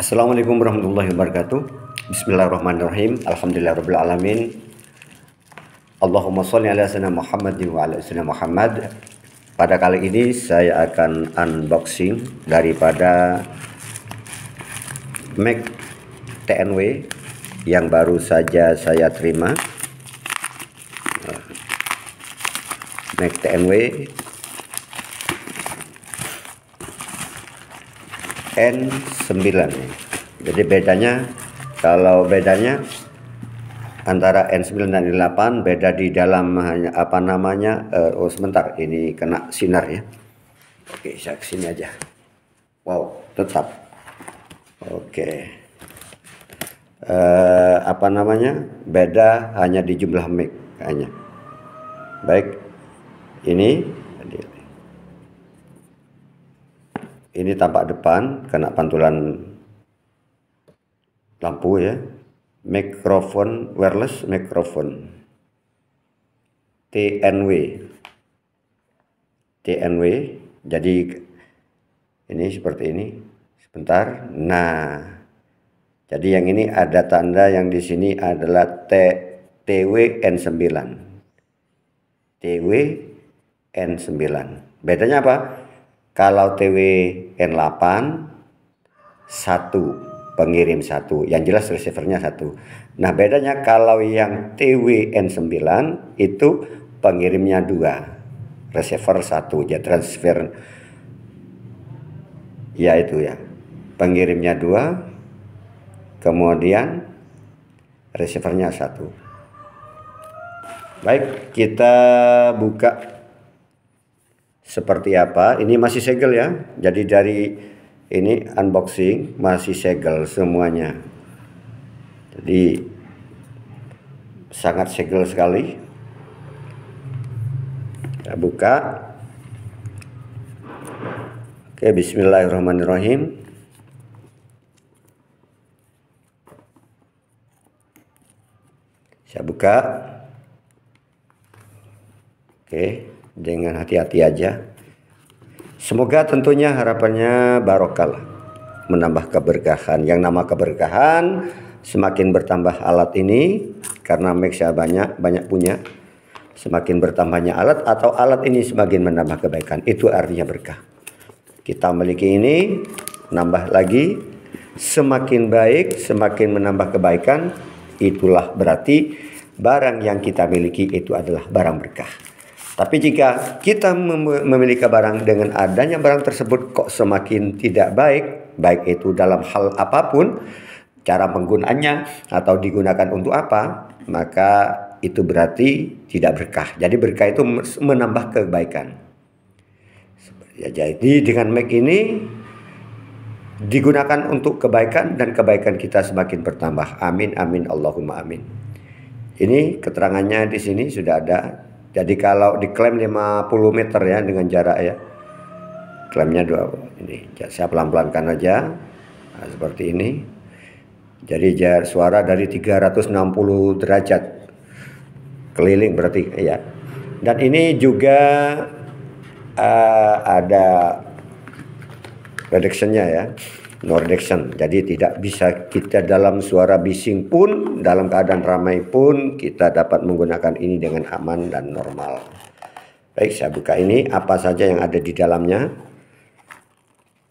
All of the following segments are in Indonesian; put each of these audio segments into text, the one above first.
Assalamualaikum warahmatullahi wabarakatuh Bismillahirrahmanirrahim Alhamdulillahirrahmanirrahim Allahumma salli ala sana Muhammad wa ala sana Muhammad Pada kali ini saya akan unboxing daripada Mac TNW yang baru saja saya terima Mac TNW N9 jadi bedanya kalau bedanya antara N9 dan N8 beda di dalam hanya apa namanya uh, oh sebentar ini kena sinar ya oke saya kesini aja wow tetap oke uh, apa namanya beda hanya di jumlah mic hanya baik ini ini tampak depan kena pantulan lampu ya mikrofon wireless mikrofon TNW TNW jadi ini seperti ini sebentar nah jadi yang ini ada tanda yang di sini adalah T twn N9 twn 9 bedanya apa kalau TW N8 1 pengirim 1 yang jelas receivernya 1 nah bedanya kalau yang twn 9 itu pengirimnya 2 receiver 1 ya transfer ya itu ya pengirimnya 2 kemudian receivernya 1 baik kita buka seperti apa. Ini masih segel ya. Jadi dari ini unboxing masih segel semuanya. Jadi sangat segel sekali. Kita buka. Oke, bismillahirrahmanirrahim. Saya buka. Oke dengan hati-hati aja. Semoga tentunya harapannya barokah menambah keberkahan. Yang nama keberkahan semakin bertambah alat ini karena Meksya banyak banyak punya semakin bertambahnya alat atau alat ini semakin menambah kebaikan itu artinya berkah kita memiliki ini nambah lagi semakin baik semakin menambah kebaikan itulah berarti barang yang kita miliki itu adalah barang berkah tapi jika kita memiliki barang dengan adanya barang tersebut kok semakin tidak baik, baik itu dalam hal apapun, cara penggunaannya atau digunakan untuk apa, maka itu berarti tidak berkah. Jadi berkah itu menambah kebaikan. Ya, jadi dengan Mac ini digunakan untuk kebaikan dan kebaikan kita semakin bertambah. Amin, amin, Allahumma amin. Ini keterangannya di sini sudah ada jadi kalau diklaim 50 meter ya dengan jarak ya. Klaimnya dua ini. Saya pelan-pelankan aja. Nah, seperti ini. Jadi suara dari 360 derajat keliling berarti ya. Dan ini juga uh, ada reductionnya ya. Nordection. Jadi tidak bisa kita dalam suara bising pun, dalam keadaan ramai pun kita dapat menggunakan ini dengan aman dan normal. Baik, saya buka ini apa saja yang ada di dalamnya.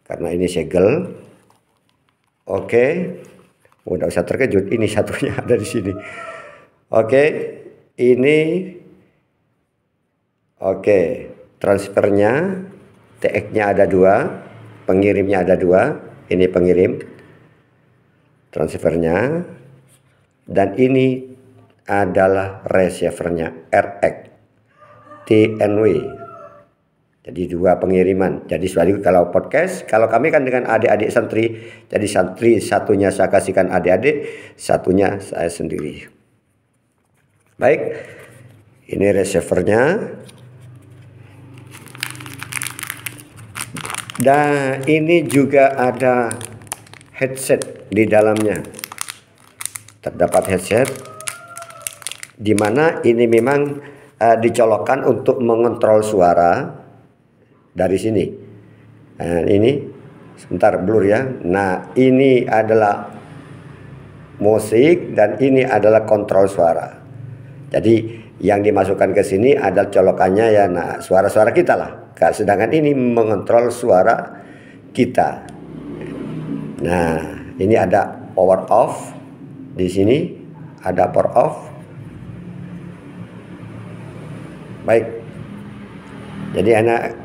Karena ini segel. Oke. Oh, tidak usah terkejut, ini satunya ada di sini. Oke, ini Oke, transfernya TX-nya ada dua, pengirimnya ada dua, ini pengirim transfernya dan ini adalah receivernya RX TNW jadi dua pengiriman jadi sekali kalau podcast kalau kami kan dengan adik-adik santri jadi santri satunya saya kasihkan adik-adik satunya saya sendiri baik ini receivernya Dan ini juga ada headset di dalamnya. Terdapat headset di mana ini memang uh, dicolokkan untuk mengontrol suara dari sini. Nah, ini sebentar blur ya. Nah, ini adalah musik dan ini adalah kontrol suara. Jadi yang dimasukkan ke sini adalah colokannya ya. Nah, suara-suara kita lah. Nah, sedangkan ini mengontrol suara kita. Nah, ini ada power off di sini, ada power off. Baik. Jadi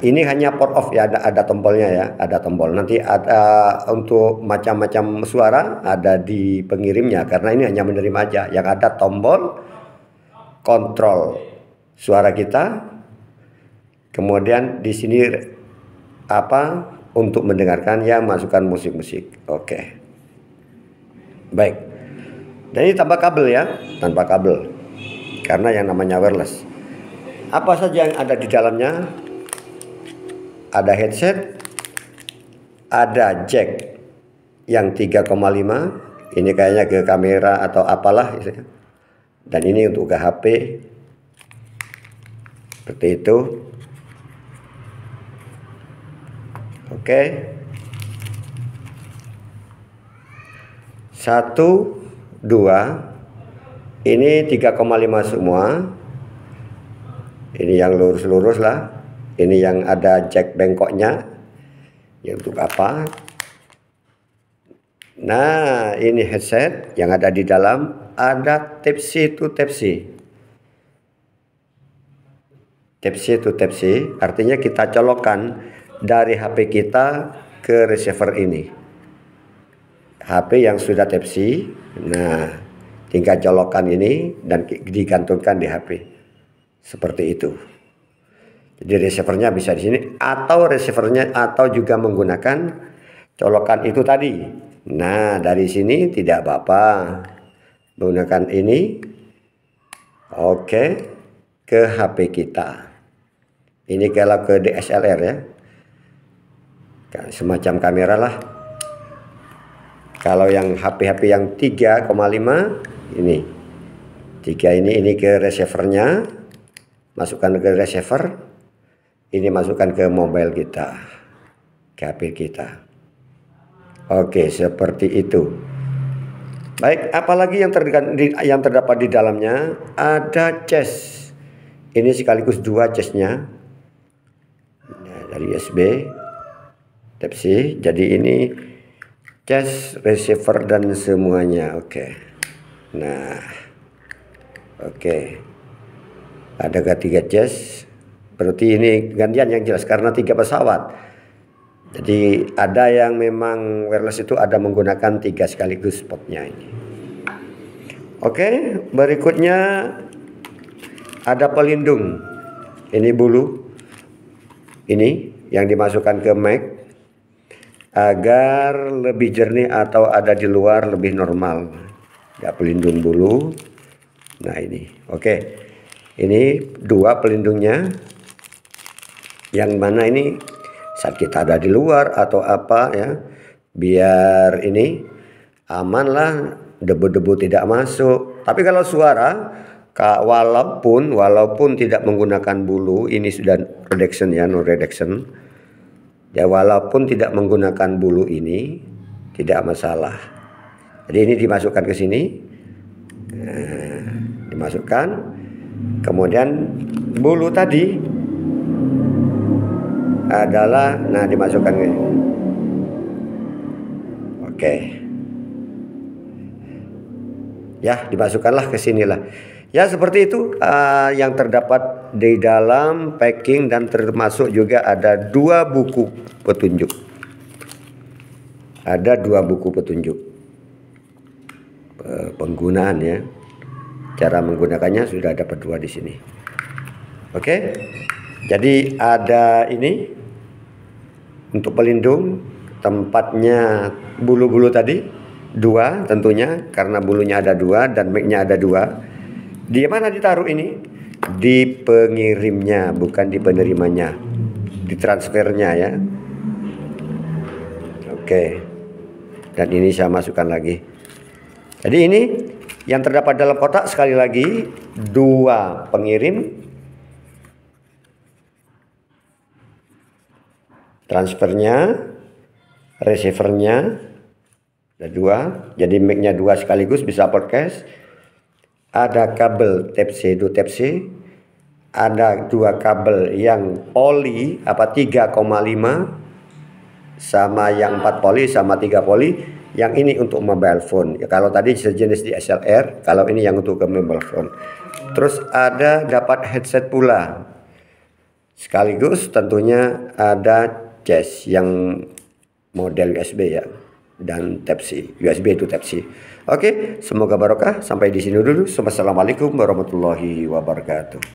ini hanya power off ya, ada, ada tombolnya ya, ada tombol. Nanti ada eh, untuk macam-macam suara ada di pengirimnya karena ini hanya menerima aja. Yang ada tombol kontrol suara kita Kemudian di sini apa untuk mendengarkan ya masukkan musik-musik. Oke. Okay. Baik. Dan ini tanpa kabel ya, tanpa kabel. Karena yang namanya wireless. Apa saja yang ada di dalamnya? Ada headset, ada jack yang 3,5. Ini kayaknya ke kamera atau apalah gitu kan. Dan ini untuk ke HP. Seperti itu. Oke. Satu, dua. Ini 3,5 semua. Ini yang lurus-lurus lah. Ini yang ada jack bengkoknya. Ya untuk apa? Nah, ini headset yang ada di dalam ada tepsi to tepsi tepsi to tepsi artinya kita colokan dari HP kita ke receiver ini. HP yang sudah type nah tinggal colokan ini dan digantungkan di HP. Seperti itu. Jadi receivernya bisa di sini atau receivernya atau juga menggunakan colokan itu tadi. Nah, dari sini tidak apa-apa. Menggunakan ini oke ke HP kita. Ini kalau ke DSLR ya semacam kamera lah kalau yang HP-HP yang 3,5 ini tiga ini ini ke receivernya masukkan ke receiver ini masukkan ke mobile kita ke HP kita Oke seperti itu baik apalagi yang terdapat di, yang terdapat di dalamnya ada chest ini sekaligus dua chestnya nah, dari USB Type jadi ini chest receiver dan semuanya oke okay. nah oke okay. ada tiga chest. berarti ini gantian yang jelas karena tiga pesawat jadi ada yang memang wireless itu ada menggunakan tiga sekaligus spotnya ini oke okay. berikutnya ada pelindung ini bulu ini yang dimasukkan ke mic agar lebih jernih atau ada di luar lebih normal ya pelindung bulu nah ini oke okay. ini dua pelindungnya yang mana ini saat kita ada di luar atau apa ya biar ini aman lah debu-debu tidak masuk tapi kalau suara walaupun walaupun tidak menggunakan bulu ini sudah reduction ya no reduction Ya walaupun tidak menggunakan bulu ini tidak masalah. Jadi ini dimasukkan ke sini. Nah, dimasukkan. Kemudian bulu tadi adalah nah dimasukkan ke Oke. Ya, dimasukkanlah ke sinilah. Ya seperti itu uh, yang terdapat di dalam packing dan termasuk juga ada dua buku petunjuk. Ada dua buku petunjuk uh, penggunaan ya. Cara menggunakannya sudah ada dua di sini. Oke. Jadi ada ini untuk pelindung tempatnya bulu-bulu tadi dua tentunya karena bulunya ada dua dan micnya ada dua di mana ditaruh ini? Di pengirimnya, bukan di penerimanya. Di transfernya ya. Oke. Dan ini saya masukkan lagi. Jadi ini yang terdapat dalam kotak sekali lagi dua pengirim transfernya, receivernya, ada dua. Jadi mic-nya dua sekaligus bisa podcast ada kabel type C, 2 type C, ada dua kabel yang poli apa tiga koma lima sama yang empat poli sama tiga poli, yang ini untuk mobile phone. Ya, kalau tadi sejenis di SLR, kalau ini yang untuk ke mobile phone. Terus ada dapat headset pula. Sekaligus tentunya ada cas yang model USB ya dan Type USB itu Type Oke, semoga barokah. Sampai di sini dulu. Assalamualaikum warahmatullahi wabarakatuh.